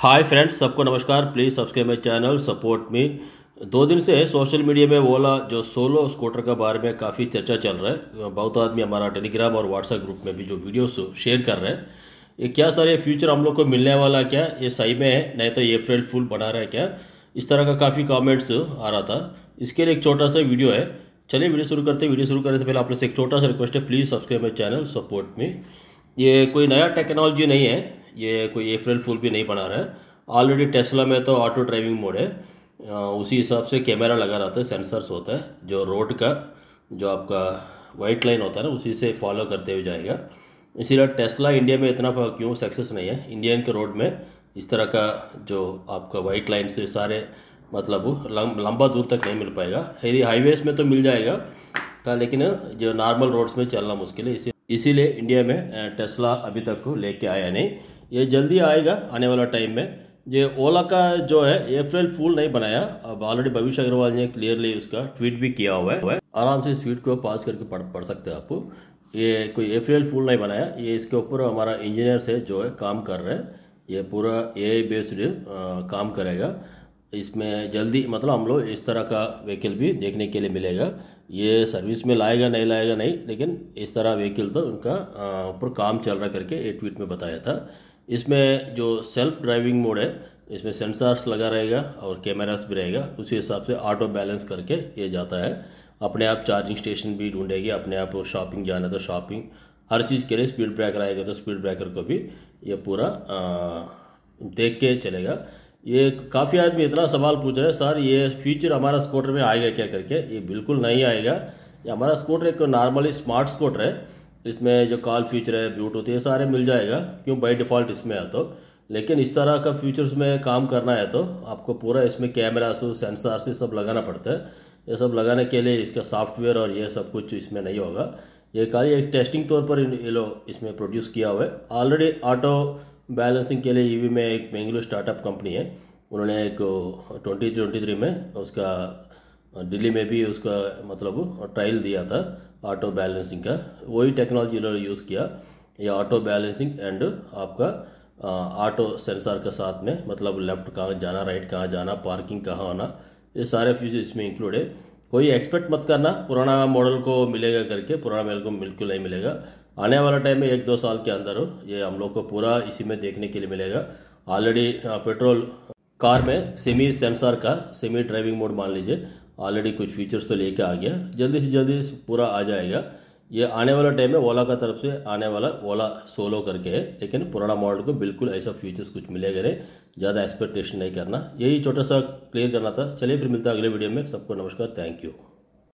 हाय friends सबको नमस्कार please subscribe my channel support me दो दिन से सोशल मीडिया में ओला जो सोलो स्कूटर के बारे में काफ़ी चर्चा चल रहा है बहुत आदमी हमारा टेलीग्राम और व्हाट्सएप ग्रुप में भी जो वीडियोस शेयर कर रहे हैं ये क्या सर ये फ्यूचर हम लोग को मिलने वाला क्या ये सही में है नहीं तो ये अप्रैल फुल बना रहा है क्या इस तरह का काफ़ी कॉमेंट्स आ रहा था इसके लिए एक छोटा सा वीडियो है चलिए वीडियो शुरू करते हैं वीडियो शुरू करने से पहले आप लोग से एक छोटा सा रिक्वेस्ट है please subscribe my channel support me ये कोई नया टेक्नोलॉजी नहीं है ये कोई एफ्रेल फुल भी नहीं बना रहा है ऑलरेडी टेस्ला में तो ऑटो ड्राइविंग मोड है उसी हिसाब से कैमरा लगा रहता है सेंसर्स होता है जो रोड का जो आपका वाइट लाइन होता है ना उसी से फॉलो करते हुए जाएगा इसीलिए टेस्ला इंडिया में इतना क्यों सक्सेस नहीं है इंडियन के रोड में इस तरह का जो आपका वाइट लाइन से सारे मतलब लंबा दूर तक नहीं मिल पाएगा यदि हाईवेज में तो मिल जाएगा का लेकिन जो नॉर्मल रोड्स में चलना मुश्किल है इसी इसीलिए इंडिया में टेस्ला अभी तक लेके आया नहीं ये जल्दी आएगा आने वाला टाइम में ये ओला का जो है अप्रैल फूल नहीं बनाया अब ऑलरेडी भविष्य अग्रवाल ने क्लियरली उसका ट्वीट भी किया हुआ है आराम से इस ट्वीट को पास करके पढ़ पढ़ सकते हैं आपको ये कोई अप्रैल फूल नहीं बनाया ये इसके ऊपर हमारा इंजीनियर से जो है काम कर रहे हैं ये पूरा ए बेस्ड काम करेगा इसमें जल्दी मतलब हम लोग इस तरह का व्हीकल भी देखने के लिए मिलेगा ये सर्विस में लाएगा नहीं लाएगा नहीं लेकिन इस तरह व्हीकल तो उनका ऊपर काम चल रहा करके ये ट्वीट में बताया था इसमें जो सेल्फ ड्राइविंग मोड है इसमें सेंसर्स लगा रहेगा और कैमरास भी रहेगा उसी हिसाब से ऑटो बैलेंस करके ये जाता है अपने आप चार्जिंग स्टेशन भी ढूंढेगी अपने आप शॉपिंग जाना तो शॉपिंग हर चीज़ के लिए स्पीड ब्रेकर आएगा तो स्पीड ब्रेकर को भी ये पूरा देख के चलेगा ये काफ़ी आदमी इतना सवाल पूछ रहे हैं सर ये फीचर हमारा स्कूटर में आएगा क्या करके ये बिल्कुल नहीं आएगा ये हमारा स्कूटर एक नॉर्मली स्मार्ट स्कूटर है इसमें जो कॉल फीचर है ब्लूटूथ ये सारे मिल जाएगा क्यों बाई डिफ़ॉल्ट इसमें है तो लेकिन इस तरह का फीचर्स में काम करना है तो आपको पूरा इसमें कैमरा से सेंसर से सब लगाना पड़ता है ये सब लगाने के लिए इसका सॉफ्टवेयर और ये सब कुछ इसमें नहीं होगा ये कार्य एक टेस्टिंग तौर पर ये लोग इसमें प्रोड्यूस किया हुआ है ऑलरेडी ऑटो बैलेंसिंग के लिए ईवी में एक बेंगलुरु स्टार्टअप कंपनी है उन्होंने एक ट्वेंटी ट्वेंटी थ्री में उसका दिल्ली में भी उसका मतलब ट्रायल दिया था ऑटो बैलेंसिंग का वही टेक्नोलॉजी इन्होंने यूज़ किया ये ऑटो बैलेंसिंग एंड आपका ऑटो सेंसर के साथ में मतलब लेफ्ट कहाँ जाना राइट कहाँ जाना पार्किंग कहाँ आना ये सारे फ्यूचर इसमें इंक्लूड है कोई एक्सपेक्ट मत करना पुराना मॉडल को मिलेगा करके पुराना मॉडल को बिल्कुल नहीं मिलेगा आने वाला टाइम में एक दो साल के अंदर ये हम लोग को पूरा इसी में देखने के लिए मिलेगा ऑलरेडी पेट्रोल कार में सेमी सेंसर का सेमी ड्राइविंग मोड मान लीजिए ऑलरेडी कुछ फीचर्स तो लेके आ गया जल्दी से जल्दी पूरा आ जाएगा ये आने वाला टाइम है ओला का तरफ से आने वाला ओला सोलो करके है लेकिन पुराना मॉडल को बिल्कुल ऐसा फीचर्स कुछ मिलेगा नहीं ज़्यादा एक्सपेक्टेशन नहीं करना यही छोटा सा क्लियर करना था चलिए फिर मिलता है अगले वीडियो में सबको नमस्कार थैंक यू